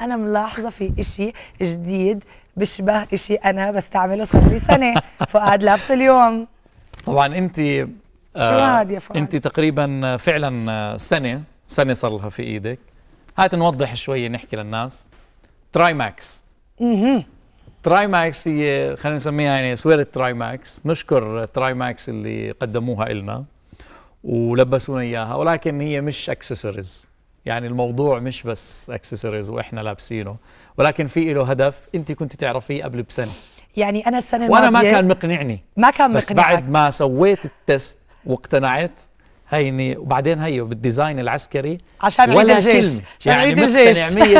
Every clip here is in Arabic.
انا ملاحظه في إشي جديد بشبه إشي انا بستعمله صار لي سنه فؤاد لابسه اليوم طبعا انت آه، شو هاد يا فؤاد انت تقريبا آه، فعلا آه، سنه سنه صار لها في ايدك هات نوضح شوي نحكي للناس تراي ماكس اها تراي ماكس هي خلينا نسميها يعني سويرة تراي ماكس نشكر تراي ماكس اللي قدموها لنا ولبسونا إياها ولكن هي مش اكسسوارز يعني الموضوع مش بس اكسسوارز واحنا لابسينه ولكن في له هدف انت كنت تعرفيه قبل بسنه يعني انا السنه الماضيه وانا ما كان مقنعني ما كان مقنعني بس بعد ما سويت التست واقتنعت هيني وبعدين هي بالديزاين العسكري عشان ولا عيد الجيش كلمة عشان يعني عيد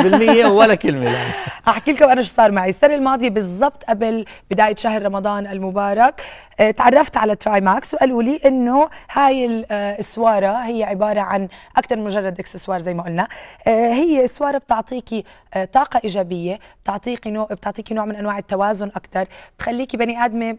الجيش 100% ولا كلمه يعني. احكي لكم انا شو صار معي السنه الماضيه بالضبط قبل بدايه شهر رمضان المبارك آه، تعرفت على تراي ماكس وقالوا لي انه هاي آه، السواره هي عباره عن اكثر من مجرد اكسسوار زي ما قلنا آه، هي سواره بتعطيكي طاقه ايجابيه بتعطيكي نوع بتعطيكي نوع من انواع التوازن اكثر بتخليكي بني ادمه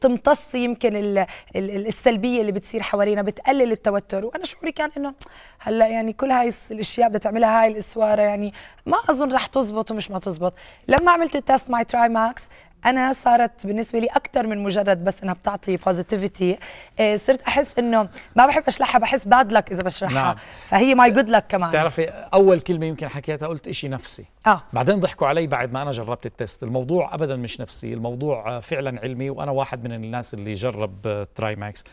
تمتص يمكن السلبيه اللي بتصير حوالينا بتقلل التوتر وانا شعوري كان انه هلا يعني كل هاي الاشياء بدها تعملها هاي الاسواره يعني ما اظن رح تزبط ومش ما تزبط لما عملت التست ماي تراي ماكس انا صارت بالنسبه لي اكثر من مجرد بس انها بتعطي بوزيتيفيتي إيه، صرت احس انه ما بحب اشرحها بحس باد لك اذا بشرحها نعم. فهي ماي جود لك كمان بتعرفي اول كلمه يمكن حكيتها قلت إشي نفسي اه بعدين ضحكوا علي بعد ما انا جربت التست الموضوع ابدا مش نفسي الموضوع آه، فعلا علمي وانا واحد من الناس اللي جرب تراي آه، ماكس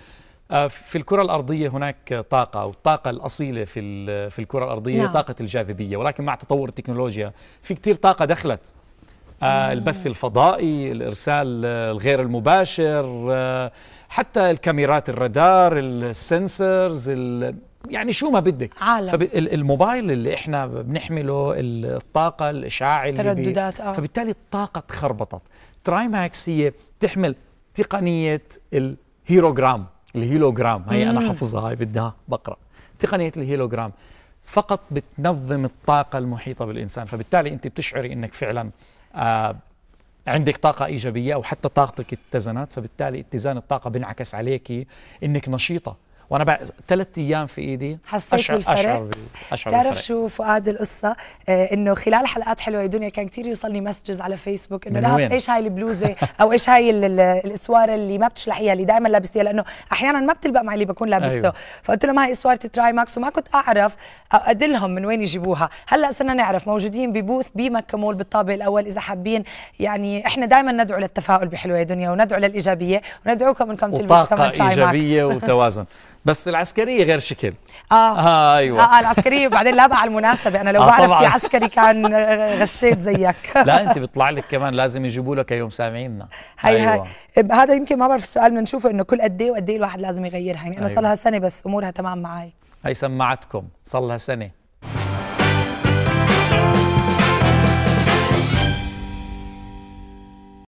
آه، في الكرة الأرضية هناك طاقة والطاقة الأصيلة في في الكرة الأرضية نعم. طاقة الجاذبية ولكن مع تطور التكنولوجيا في كثير طاقة دخلت آه، البث الفضائي الإرسال آه، الغير المباشر آه، حتى الكاميرات الرادار السنسرز يعني شو ما بدك عالم الموبايل اللي احنا بنحمله الطاقه الاشعاعي ترددات اه فبالتالي الطاقه تخربطت ترايماكس هي بتحمل تقنيه الهيروغرام الهيلوغرام هي انا حافظها هي بدها بقرا تقنيه الهيلوغرام فقط بتنظم الطاقه المحيطه بالانسان فبالتالي انت بتشعري انك فعلا آه، عندك طاقة إيجابية أو حتى طاقتك اتزنت فبالتالي اتزان الطاقة بينعكس عليك إنك نشيطة وانا بعد ثلاث ايام في ايدي حسيت أشعر بالفرق اشعر, بي... أشعر بالفرق. شو فؤاد القصه آه انه خلال حلقات حلوه دنيا كان كثير يوصلني مسجز على فيسبوك انه نعرف ايش هاي البلوزه او ايش هاي الاسوار اللي ما بتشلحيها اللي دائما لابستيها لانه احيانا ما بتلبق مع اللي بكون لابسته أيوه. فقلت لهم هاي اسواره تراي ماكس وما كنت اعرف ادلهم من وين يجيبوها هلا صرنا نعرف موجودين ببوث بمكه مول بالطابق الاول اذا حابين يعني احنا دائما ندعو للتفاؤل بحلوه دنيا وندعو للايجابيه وندعوكم انكم تلبسوا كمان تراي ماكس ايجابيه وتوازن بس العسكريه غير شكل اه, آه ايوه آه, آه، العسكريه وبعدين لا على المناسبه انا لو آه بعرف في عسكري كان غشيت زيك لا انت بيطلع لك كمان لازم يجيبوا لك يوم سامعيننا هاي أيوة. هاي هذا يمكن ما بعرف السؤال بنشوفه انه كل قد ايه وقد ايه الواحد لازم يغيرها يعني انا أيوة. صار لها سنه بس امورها تمام معي هي سمعتكم صار لها سنه